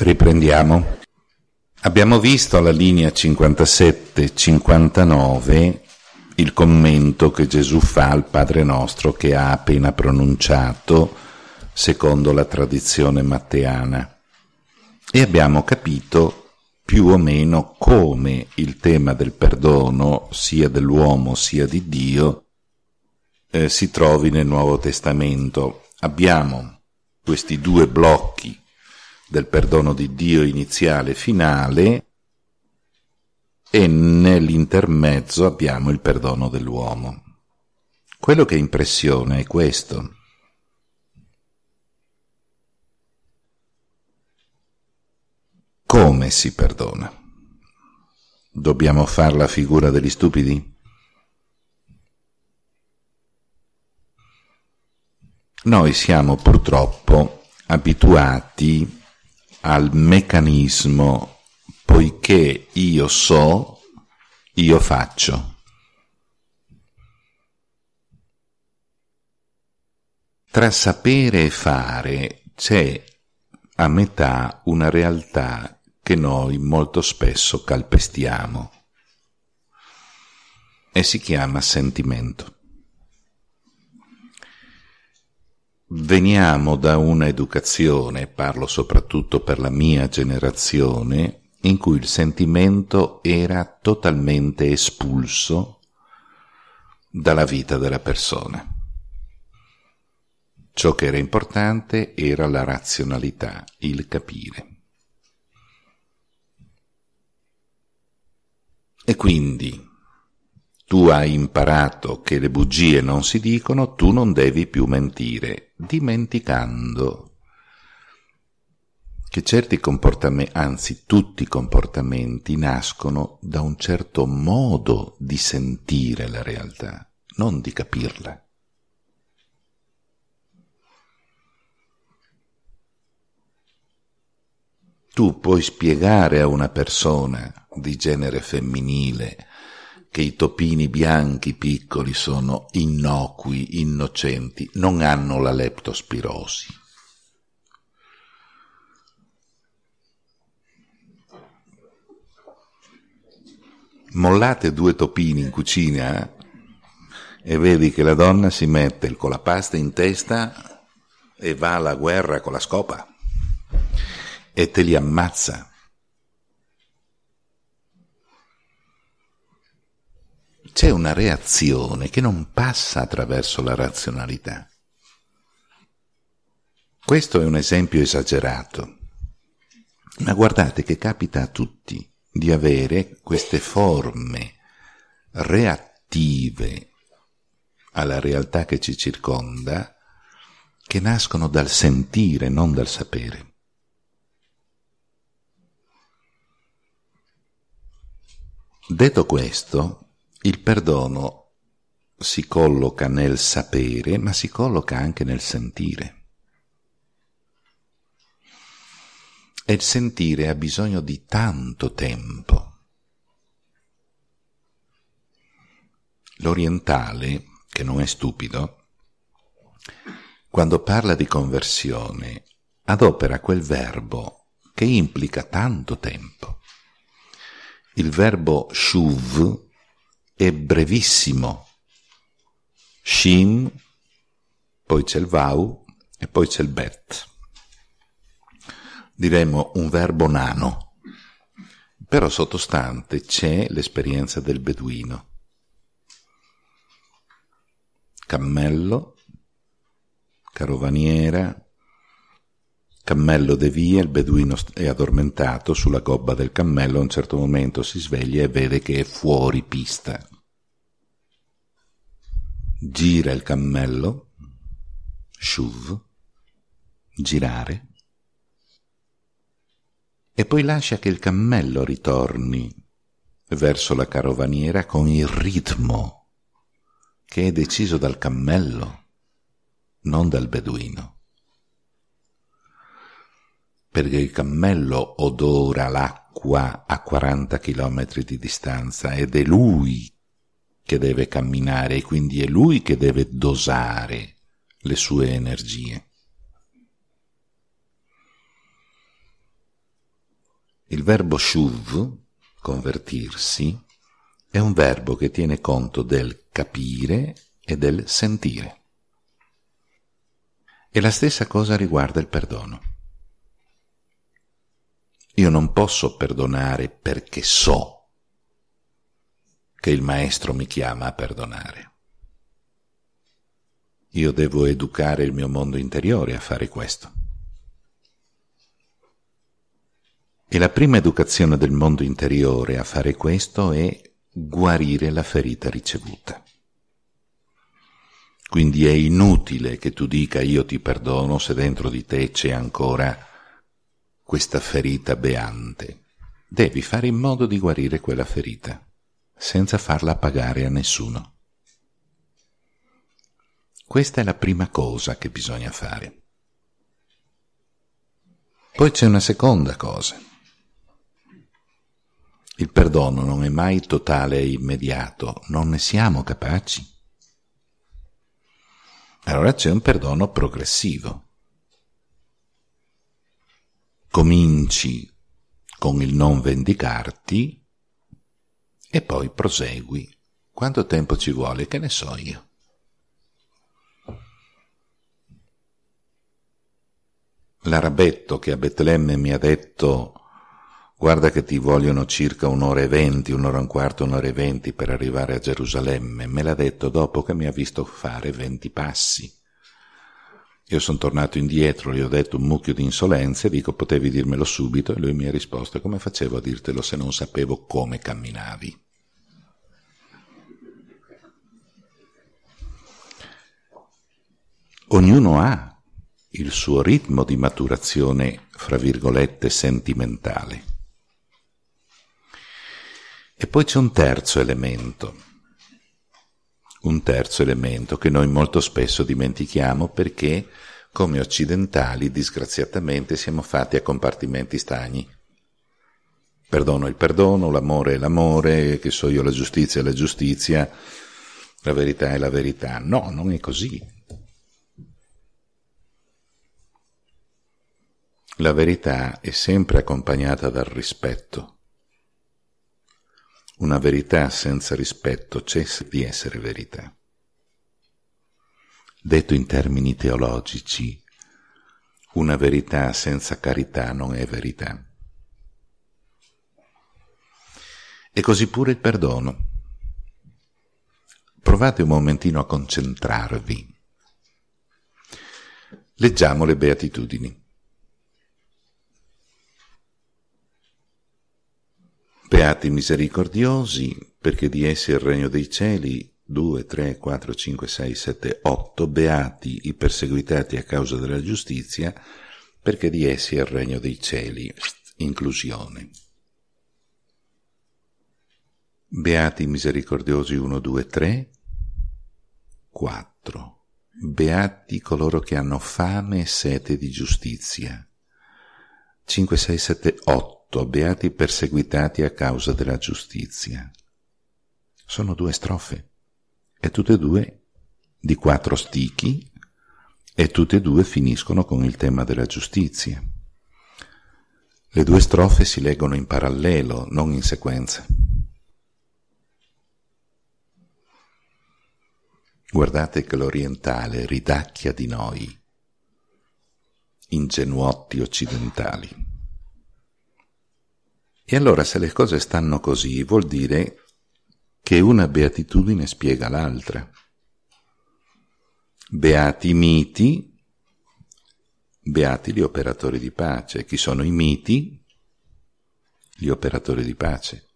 Riprendiamo. Abbiamo visto alla linea 57-59 il commento che Gesù fa al Padre nostro che ha appena pronunciato secondo la tradizione matteana e abbiamo capito più o meno come il tema del perdono sia dell'uomo sia di Dio eh, si trovi nel Nuovo Testamento. Abbiamo questi due blocchi del perdono di Dio iniziale e finale e nell'intermezzo abbiamo il perdono dell'uomo. Quello che impressiona è questo. Come si perdona? Dobbiamo fare la figura degli stupidi? Noi siamo purtroppo abituati a al meccanismo poiché io so, io faccio. Tra sapere e fare c'è a metà una realtà che noi molto spesso calpestiamo e si chiama sentimento. Veniamo da un'educazione, parlo soprattutto per la mia generazione, in cui il sentimento era totalmente espulso dalla vita della persona. Ciò che era importante era la razionalità, il capire. E quindi tu hai imparato che le bugie non si dicono, tu non devi più mentire, dimenticando che certi comportamenti, anzi tutti i comportamenti, nascono da un certo modo di sentire la realtà, non di capirla. Tu puoi spiegare a una persona di genere femminile che i topini bianchi piccoli sono innocui, innocenti, non hanno la leptospirosi. Mollate due topini in cucina eh, e vedi che la donna si mette con la pasta in testa e va alla guerra con la scopa e te li ammazza c'è una reazione che non passa attraverso la razionalità. Questo è un esempio esagerato, ma guardate che capita a tutti di avere queste forme reattive alla realtà che ci circonda che nascono dal sentire, non dal sapere. Detto questo, il perdono si colloca nel sapere, ma si colloca anche nel sentire. E il sentire ha bisogno di tanto tempo. L'orientale, che non è stupido, quando parla di conversione adopera quel verbo che implica tanto tempo. Il verbo shuv è brevissimo. Shin, poi c'è il Vau e poi c'è il Bet. Diremmo un verbo nano, però sottostante c'è l'esperienza del beduino. Cammello, carovaniera, cammello de via, il beduino è addormentato sulla gobba del cammello, a un certo momento si sveglia e vede che è fuori pista gira il cammello, shuv, girare, e poi lascia che il cammello ritorni verso la carovaniera con il ritmo che è deciso dal cammello, non dal beduino. Perché il cammello odora l'acqua a 40 km di distanza ed è lui che deve camminare e quindi è lui che deve dosare le sue energie. Il verbo shuv, convertirsi, è un verbo che tiene conto del capire e del sentire. E la stessa cosa riguarda il perdono. Io non posso perdonare perché so che il Maestro mi chiama a perdonare. Io devo educare il mio mondo interiore a fare questo. E la prima educazione del mondo interiore a fare questo è guarire la ferita ricevuta. Quindi è inutile che tu dica io ti perdono se dentro di te c'è ancora questa ferita beante. Devi fare in modo di guarire quella ferita senza farla pagare a nessuno. Questa è la prima cosa che bisogna fare. Poi c'è una seconda cosa. Il perdono non è mai totale e immediato, non ne siamo capaci. Allora c'è un perdono progressivo. Cominci con il non vendicarti e poi prosegui. Quanto tempo ci vuole? Che ne so io? L'arabetto che a Betlemme mi ha detto guarda che ti vogliono circa un'ora e venti, un'ora e un quarto, un'ora e venti per arrivare a Gerusalemme, me l'ha detto dopo che mi ha visto fare venti passi. Io sono tornato indietro, gli ho detto un mucchio di insolenze, dico potevi dirmelo subito e lui mi ha risposto come facevo a dirtelo se non sapevo come camminavi. Ognuno ha il suo ritmo di maturazione, fra virgolette, sentimentale. E poi c'è un terzo elemento un terzo elemento che noi molto spesso dimentichiamo perché come occidentali disgraziatamente siamo fatti a compartimenti stagni. Perdono è il perdono, l'amore è l'amore, che so io la giustizia è la giustizia, la verità è la verità. No, non è così. La verità è sempre accompagnata dal rispetto. Una verità senza rispetto cessa di essere verità. Detto in termini teologici, una verità senza carità non è verità. E così pure il perdono. Provate un momentino a concentrarvi. Leggiamo le beatitudini. Beati misericordiosi, perché di essi è il regno dei cieli. 2, 3, 4, 5, 6, 7, 8. Beati i perseguitati a causa della giustizia, perché di essi è il regno dei cieli. Inclusione. Beati misericordiosi 1, 2, 3, 4. Beati coloro che hanno fame e sete di giustizia. 5, 6, 7, 8 8. Beati perseguitati a causa della giustizia. Sono due strofe, e tutte e due di quattro stichi, e tutte e due finiscono con il tema della giustizia. Le due strofe si leggono in parallelo, non in sequenza. Guardate che l'orientale ridacchia di noi, ingenuotti occidentali. E allora se le cose stanno così vuol dire che una beatitudine spiega l'altra. Beati i miti, beati gli operatori di pace. Chi sono i miti? Gli operatori di pace.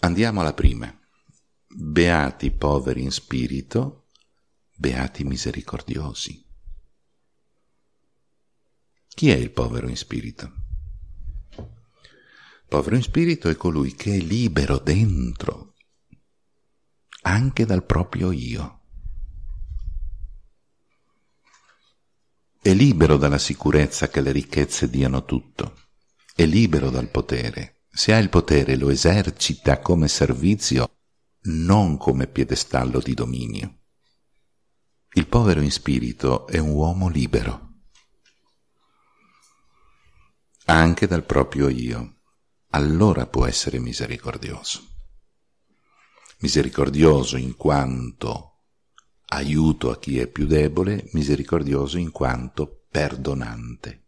Andiamo alla prima. Beati i poveri in spirito, beati i misericordiosi. Chi è il povero in spirito? Povero in spirito è colui che è libero dentro, anche dal proprio io. È libero dalla sicurezza che le ricchezze diano tutto, è libero dal potere. Se ha il potere lo esercita come servizio, non come piedestallo di dominio. Il povero in spirito è un uomo libero, anche dal proprio io allora può essere misericordioso. Misericordioso in quanto aiuto a chi è più debole, misericordioso in quanto perdonante.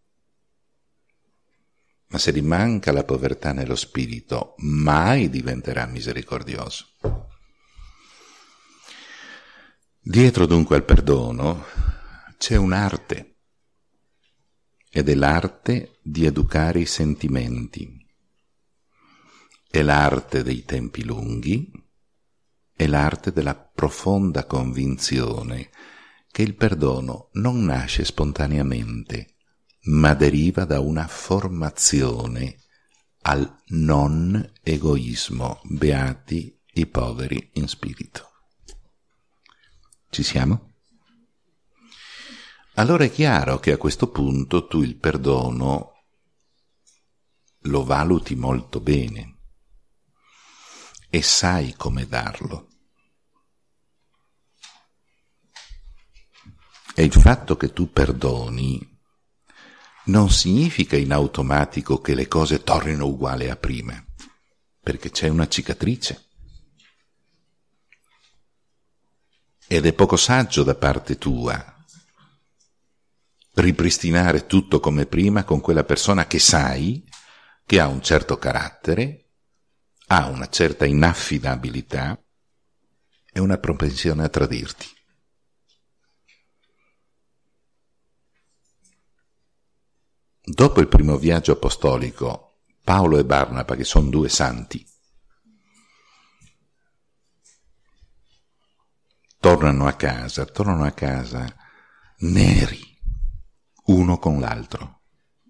Ma se gli manca la povertà nello spirito, mai diventerà misericordioso. Dietro dunque al perdono c'è un'arte, ed è l'arte di educare i sentimenti, è l'arte dei tempi lunghi, è l'arte della profonda convinzione che il perdono non nasce spontaneamente, ma deriva da una formazione al non egoismo, beati i poveri in spirito. Ci siamo? Allora è chiaro che a questo punto tu il perdono lo valuti molto bene, e sai come darlo. E il fatto che tu perdoni non significa in automatico che le cose tornino uguali a prima, perché c'è una cicatrice. Ed è poco saggio da parte tua ripristinare tutto come prima con quella persona che sai che ha un certo carattere ha una certa inaffidabilità e una propensione a tradirti. Dopo il primo viaggio apostolico, Paolo e Barnaba, che sono due santi, tornano a casa, tornano a casa neri, uno con l'altro.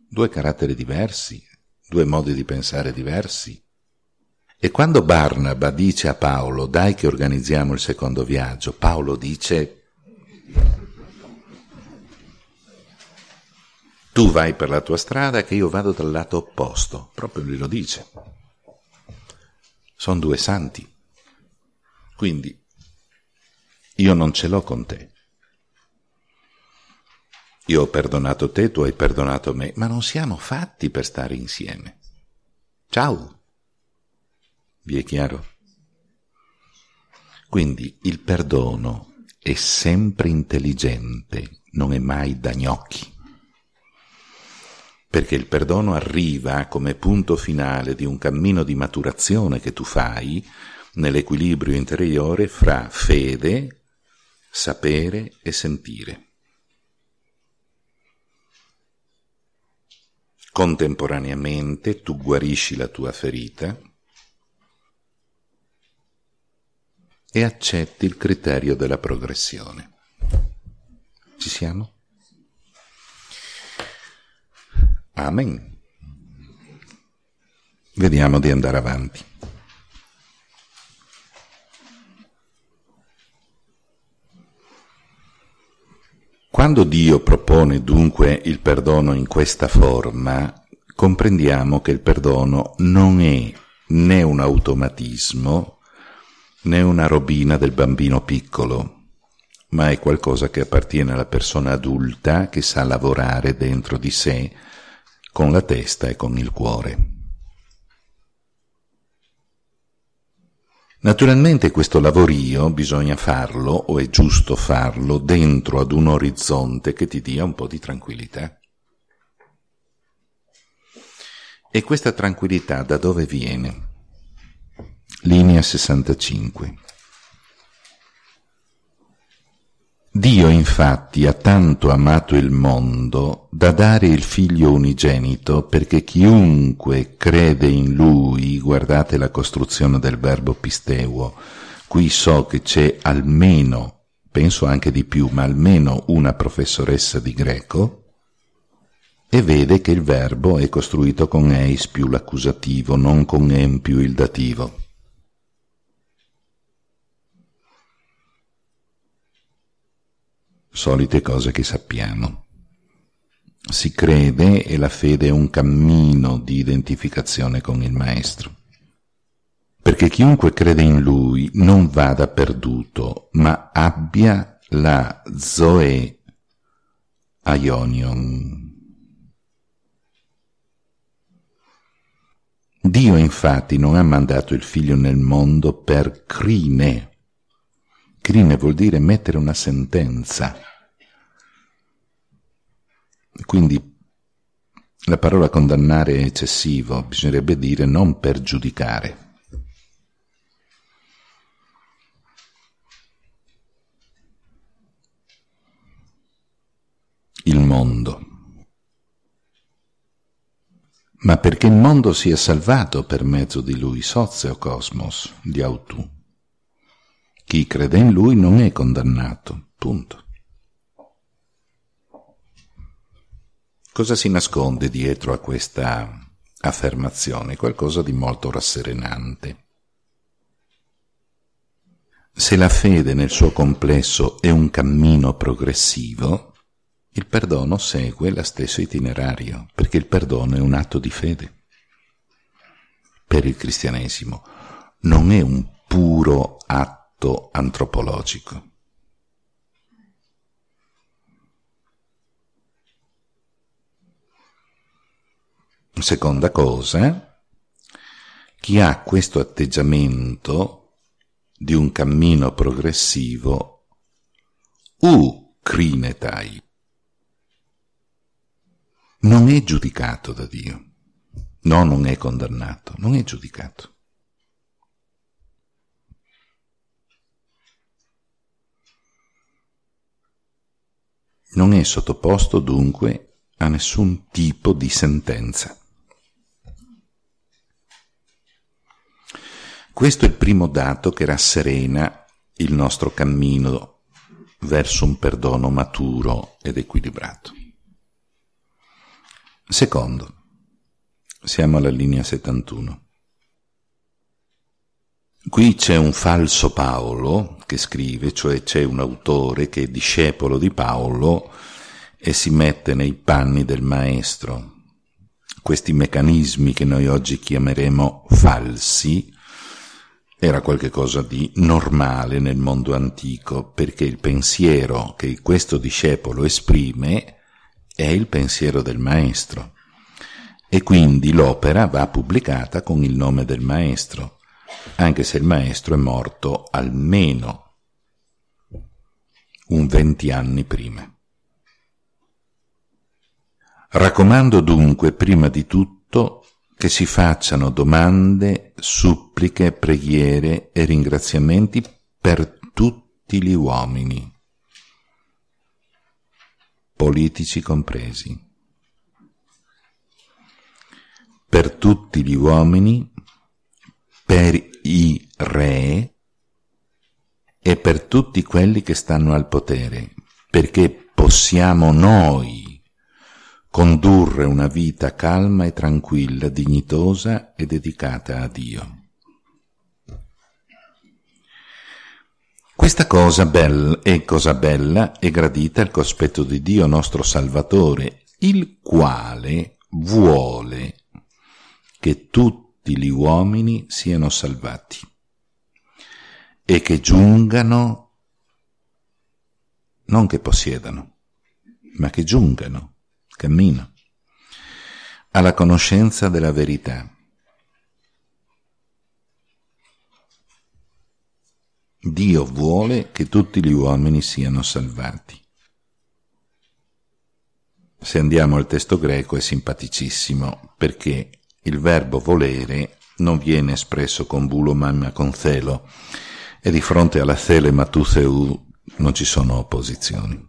Due caratteri diversi, due modi di pensare diversi, e quando Barnaba dice a Paolo, dai che organizziamo il secondo viaggio, Paolo dice, tu vai per la tua strada che io vado dal lato opposto, proprio lui lo dice. Sono due santi. Quindi io non ce l'ho con te. Io ho perdonato te, tu hai perdonato me, ma non siamo fatti per stare insieme. Ciao! Vi è chiaro? Quindi il perdono è sempre intelligente, non è mai da gnocchi. Perché il perdono arriva come punto finale di un cammino di maturazione che tu fai nell'equilibrio interiore fra fede, sapere e sentire. Contemporaneamente tu guarisci la tua ferita e accetti il criterio della progressione. Ci siamo? Amen. Vediamo di andare avanti. Quando Dio propone dunque il perdono in questa forma, comprendiamo che il perdono non è né un automatismo né una robina del bambino piccolo, ma è qualcosa che appartiene alla persona adulta che sa lavorare dentro di sé con la testa e con il cuore. Naturalmente questo lavorio bisogna farlo, o è giusto farlo, dentro ad un orizzonte che ti dia un po' di tranquillità. E questa tranquillità da dove viene? Linea 65. Dio infatti ha tanto amato il mondo da dare il figlio unigenito perché chiunque crede in lui, guardate la costruzione del verbo pisteuo, qui so che c'è almeno, penso anche di più, ma almeno una professoressa di greco, e vede che il verbo è costruito con eis più l'accusativo, non con em più il dativo. solite cose che sappiamo. Si crede e la fede è un cammino di identificazione con il Maestro. Perché chiunque crede in Lui non vada perduto, ma abbia la Zoe Aionion. Dio infatti non ha mandato il figlio nel mondo per crine, Crime vuol dire mettere una sentenza. Quindi la parola condannare è eccessivo, bisognerebbe dire non per giudicare. Il mondo. Ma perché il mondo sia salvato per mezzo di lui, sozio cosmos, di autù. Chi crede in lui non è condannato. Punto. Cosa si nasconde dietro a questa affermazione? Qualcosa di molto rasserenante. Se la fede nel suo complesso è un cammino progressivo, il perdono segue lo stesso itinerario, perché il perdono è un atto di fede. Per il cristianesimo non è un puro atto atto antropologico. Seconda cosa, chi ha questo atteggiamento di un cammino progressivo, u crinetai, non è giudicato da Dio, no, non è condannato, non è giudicato. Non è sottoposto dunque a nessun tipo di sentenza. Questo è il primo dato che rasserena il nostro cammino verso un perdono maturo ed equilibrato. Secondo, siamo alla linea 71. Qui c'è un falso Paolo che scrive, cioè c'è un autore che è discepolo di Paolo e si mette nei panni del maestro. Questi meccanismi che noi oggi chiameremo falsi era qualcosa di normale nel mondo antico, perché il pensiero che questo discepolo esprime è il pensiero del maestro. E quindi l'opera va pubblicata con il nome del maestro anche se il maestro è morto almeno un venti anni prima. Raccomando dunque prima di tutto che si facciano domande, suppliche, preghiere e ringraziamenti per tutti gli uomini, politici compresi, per tutti gli uomini per i re e per tutti quelli che stanno al potere, perché possiamo noi condurre una vita calma e tranquilla, dignitosa e dedicata a Dio. Questa cosa bella è cosa bella e gradita al cospetto di Dio nostro Salvatore, il quale vuole che tutti tutti gli uomini siano salvati e che giungano, non che possiedano, ma che giungano, cammino, alla conoscenza della verità. Dio vuole che tutti gli uomini siano salvati. Se andiamo al testo greco è simpaticissimo perché il verbo volere non viene espresso con vuloma ma con zelo e di fronte alla thelema tu theu non ci sono opposizioni.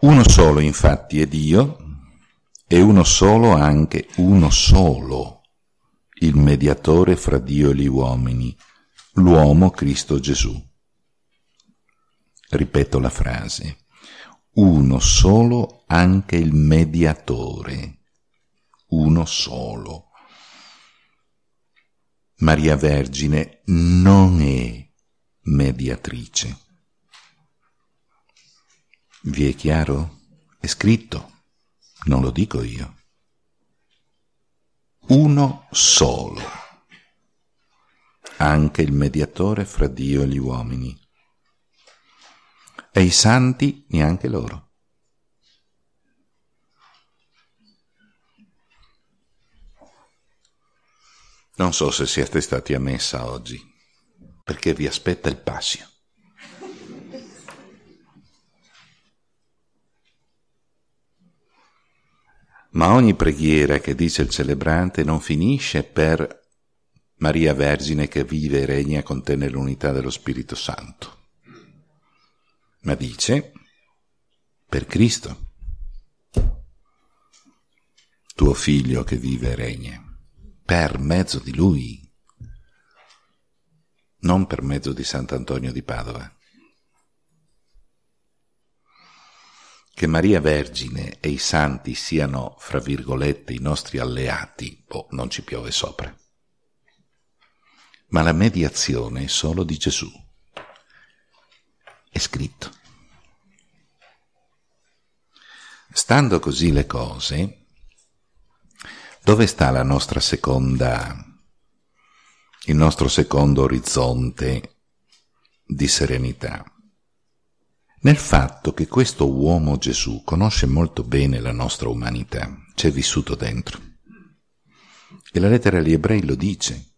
Uno solo infatti è Dio e uno solo anche, uno solo, il mediatore fra Dio e gli uomini, l'uomo Cristo Gesù. Ripeto la frase, uno solo anche il mediatore uno solo. Maria Vergine non è mediatrice. Vi è chiaro? È scritto, non lo dico io. Uno solo, anche il mediatore fra Dio e gli uomini. E i santi neanche loro. Non so se siete stati a messa oggi, perché vi aspetta il passio. Ma ogni preghiera che dice il celebrante non finisce per Maria Vergine che vive e regna con te nell'unità dello Spirito Santo, ma dice per Cristo, tuo figlio che vive e regna per mezzo di lui, non per mezzo di Sant'Antonio di Padova. Che Maria Vergine e i santi siano, fra virgolette, i nostri alleati, boh, non ci piove sopra. Ma la mediazione è solo di Gesù. È scritto. Stando così le cose, dove sta la nostra seconda, il nostro secondo orizzonte di serenità? Nel fatto che questo uomo Gesù conosce molto bene la nostra umanità, c'è vissuto dentro. E la lettera agli ebrei lo dice.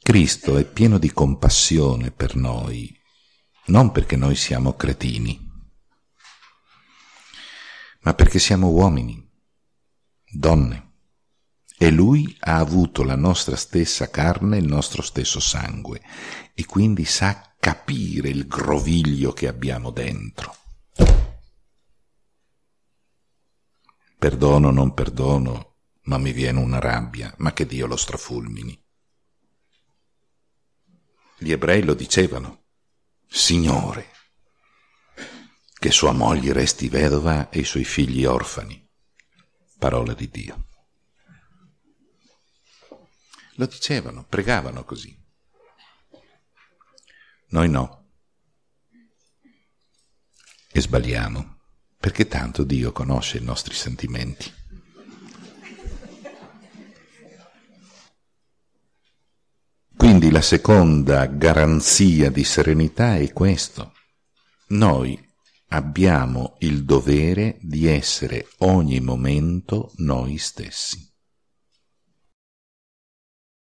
Cristo è pieno di compassione per noi, non perché noi siamo cretini, ma perché siamo uomini donne. E lui ha avuto la nostra stessa carne, il nostro stesso sangue, e quindi sa capire il groviglio che abbiamo dentro. Perdono, non perdono, ma mi viene una rabbia, ma che Dio lo strafulmini. Gli ebrei lo dicevano, Signore, che sua moglie resti vedova e i suoi figli orfani parola di Dio. Lo dicevano, pregavano così. Noi no. E sbagliamo, perché tanto Dio conosce i nostri sentimenti. Quindi la seconda garanzia di serenità è questo. Noi abbiamo il dovere di essere ogni momento noi stessi.